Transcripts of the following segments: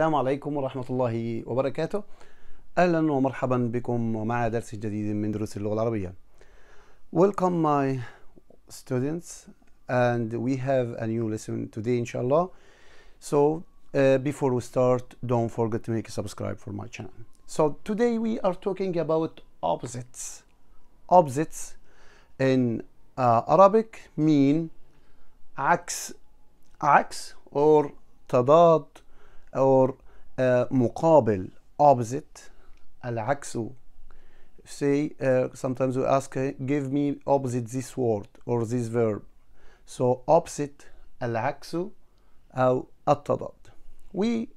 السلام عليكم ورحمة الله وبركاته أهلا ومرحبا بكم مع درس جديد من دروس اللغة العربية Welcome my students and we have a new lesson today inshallah So uh, before we start don't forget to make a subscribe for my channel So today we are talking about opposites Opposites in uh, Arabic mean عكس عكس or تضاد uh, مقابل opposite العكس say uh, sometimes we ask give me opposite this word or this verb so opposite العكس أو التضاد we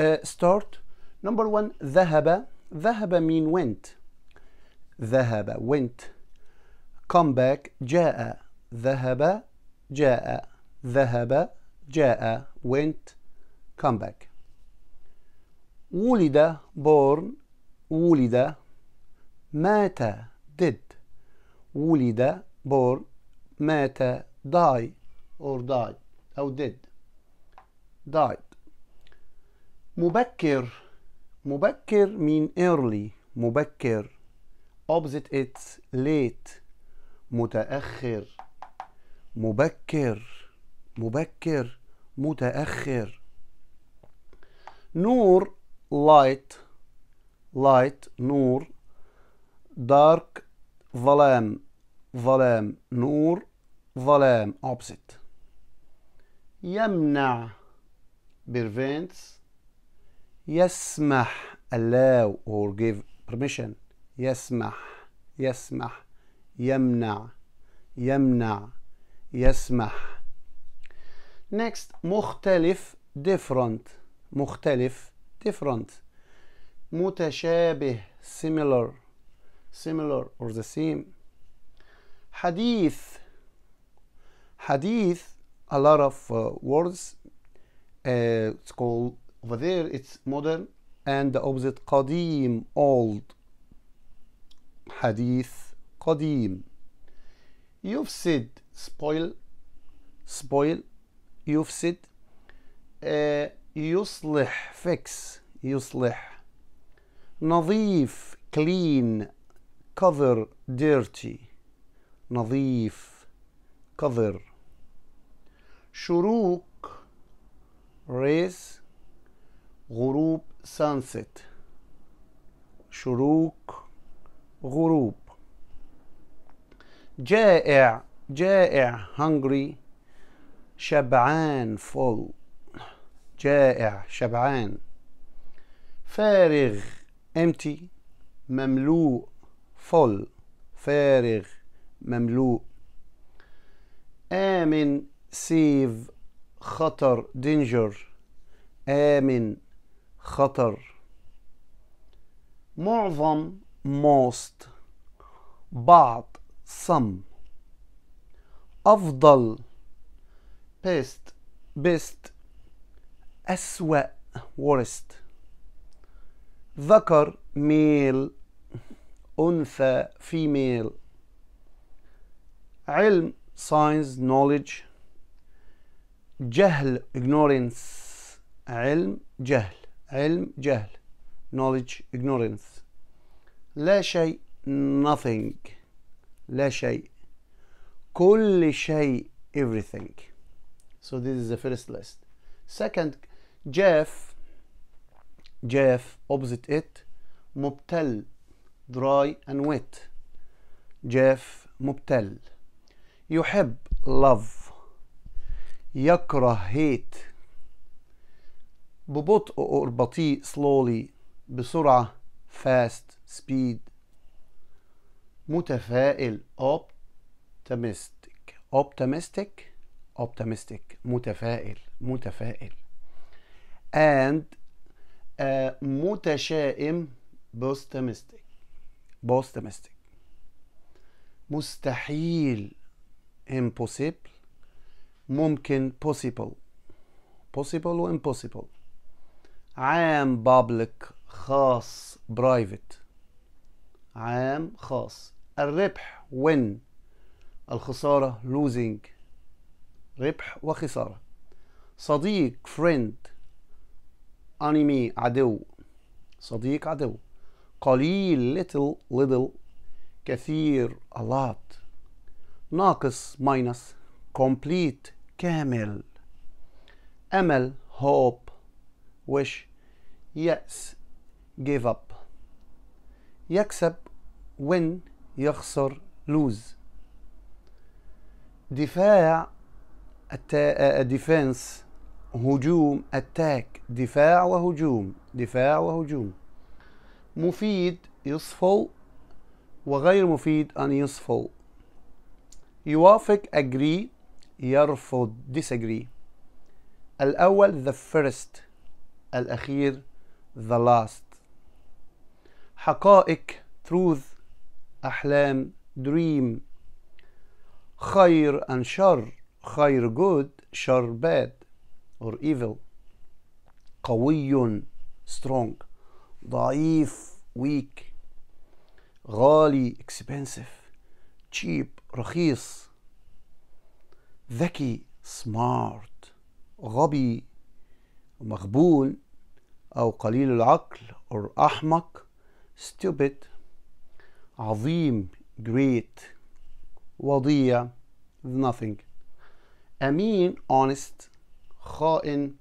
uh, start number one ذهب ذهب mean went ذهب went come back جاء ذهب جاء ذهب جاء went come back. ولد born ولد مات did ولد born مات die or died أو did died مبكر مبكر mean early مبكر opposite it late متأخر مبكر مبكر متأخر نور light light نور dark ظلام ظلام نور ظلام opposite يمنع prevents يسمح allow or give permission يسمح يسمح يمنع يمنع يسمح next مختلف different مختلف different متشابه similar similar or the same حديث حديث a lot of uh, words uh, it's called over there it's modern and the opposite قديم old حديث قديم يفسد spoil spoil يفسد uh, يصلح فيكس يصلح نظيف clean cover dirty نظيف قذر شروق ريس غروب sunset شروق غروب جائع جائع hungry شبعان full جائع شبعان فارغ empty مملوء full فارغ مملوء آمن سيف خطر دينجر آمن خطر معظم most بعض صم أفضل best best أسوأ worst ذكر male أنثى female علم science knowledge جهل ignorance علم جهل علم جهل knowledge ignorance لا شيء nothing لا شيء كل شيء everything so this is the first list second جاف جاف opposite it مبتل dry and wet جاف مبتل يحب love يكره hate ببطء or بطيء slowly بسرعة fast speed متفائل optimistic optimistic optimistic متفائل متفائل and uh, متشائم بوستمستيك بوستمستيك مستحيل impossible ممكن possible possible و impossible عام public خاص private عام خاص الربح win الخسارة losing ربح وخسارة صديق friend انمي عدو صديق عدو قليل little little كثير a lot ناقص minus complete كامل امل hope wish يأس give up يكسب win يخسر lose دفاع التا defense هجوم اتاك دفاع وهجوم دفاع وهجوم مفيد يصفو وغير مفيد ان يصفو يوافق agree يرفض disagree الأول the first الأخير the last حقائق truth أحلام dream خير ان شر خير good شر bad or evil قوي strong ضعيف weak غالي expensive cheap رخيص ذكي smart غبي مغبون أو قليل العقل or أحمق stupid عظيم great وضيع nothing أمين honest خائن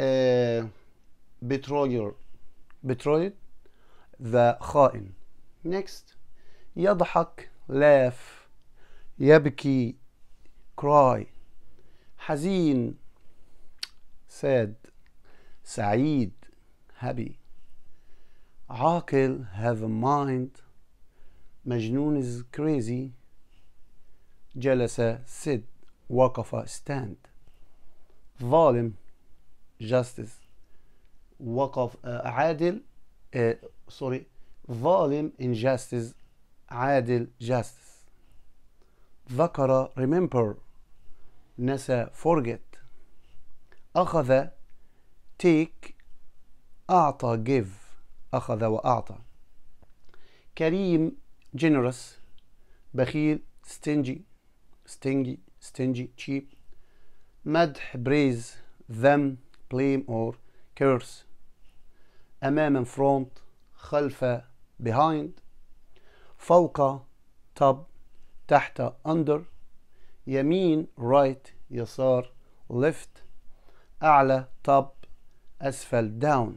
آه، بترويور بترويد ذا خائن next يضحك laugh يبكي cry حزين sad سعيد happy عاقل have a mind مجنون is crazy جلس سيد وقف stand ظالم جاستس وقف آه، عادل سوري آه، ظالم انجاستس عادل جاستس ذكر ريمبر نسى فورجيت اخذ تيك اعطى جيف اخذ واعطى كريم جينيروس بخيل ستنجي ستنجي ستنجي تشيب مدح praise them blame or curse أمام in front خلف behind فوق top تحت under يمين right يسار left أعلى top أسفل down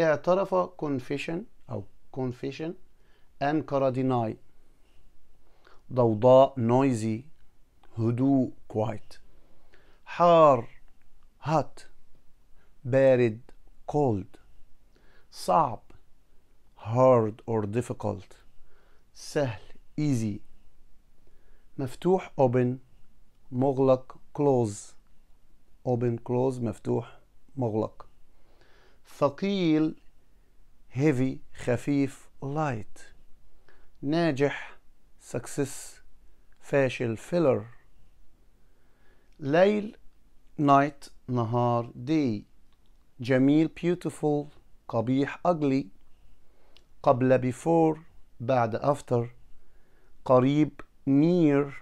اعترف confession أو confession أنكر deny ضوضاء noisy هدوء quiet حار hot بارد cold صعب hard or difficult سهل easy مفتوح open مغلق close open close مفتوح مغلق ثقيل heavy خفيف light ناجح success فاشل filler ليل night نهار day جميل beautiful قبيح ugly قبل before بعد after قريب near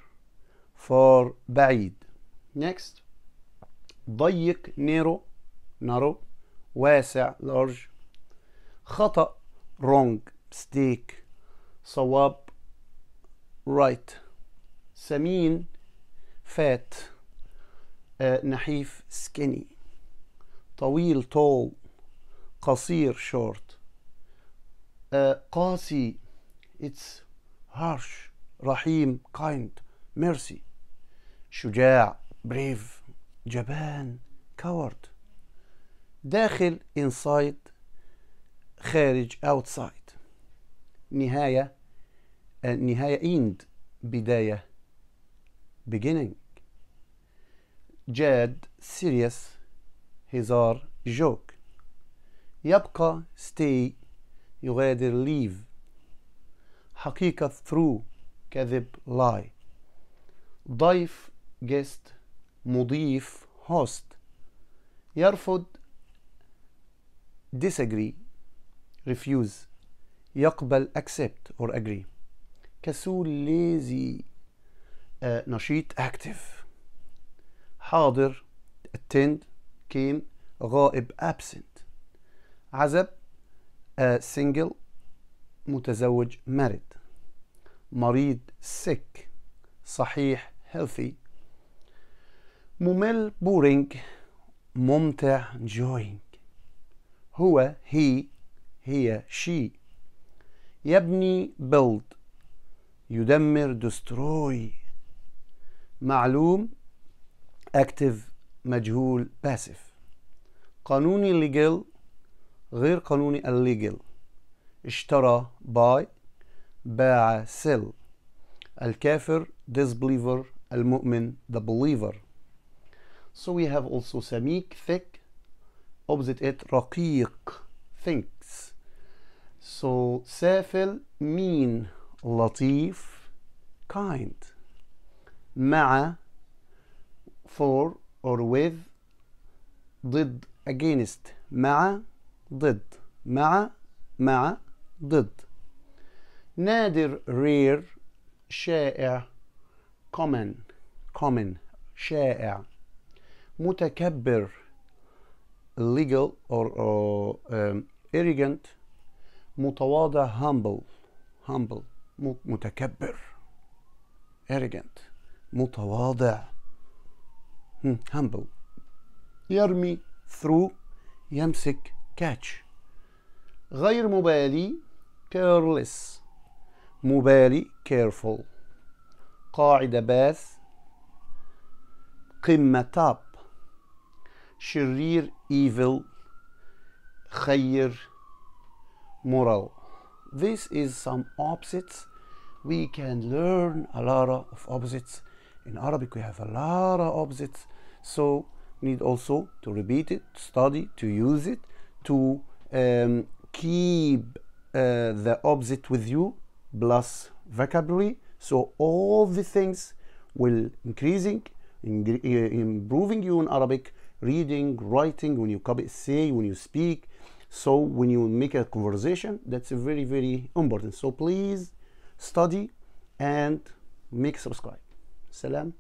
far بعيد next ضيق narrow narrow واسع large خطأ wrong mistake صواب right سمين fat آه، نحيف سكيني طويل طول قصير شورت آه، قاسي it's harsh رحيم kind mercy شجاع brave جبان coward داخل inside خارج outside نهاية آه، نهاية end بداية beginning جاد سيريس هزار جوك يبقى stay يغادر leave حقيقة through كذب lie ضيف guest مضيف host يرفض disagree refuse يقبل accept or agree كسول lazy آه, نشيط active حاضر attend came غائب absent عزب uh, single متزوج married مريض sick صحيح healthy ممل boring ممتع enjoying هو he هي she يبني build يدمر destroy معلوم اكتف مجهول باسف قانوني legal غير قانوني illegal اشترى buy باع sell الكافر disbeliever المؤمن the believer so we have also سميك thick opposite it رقيق thinks so سافل mean لطيف kind مع for or with ضد against مع ضد مع مع ضد نادر rare شائع common common شائع متكبر illegal or, or um, arrogant متواضع humble humble متكبر arrogant متواضع Hmm, humble me through يمسك catch غير مبالي careless مبالي careful قاعدة باث قمة top شرير evil خير moral this is some opposites we can learn a lot of opposites in Arabic we have a lot of opposites so need also to repeat it study to use it to um, keep uh, the opposite with you plus vocabulary so all the things will increasing uh, improving you in Arabic reading writing when you copy say when you speak so when you make a conversation that's very very important so please study and make subscribe سلام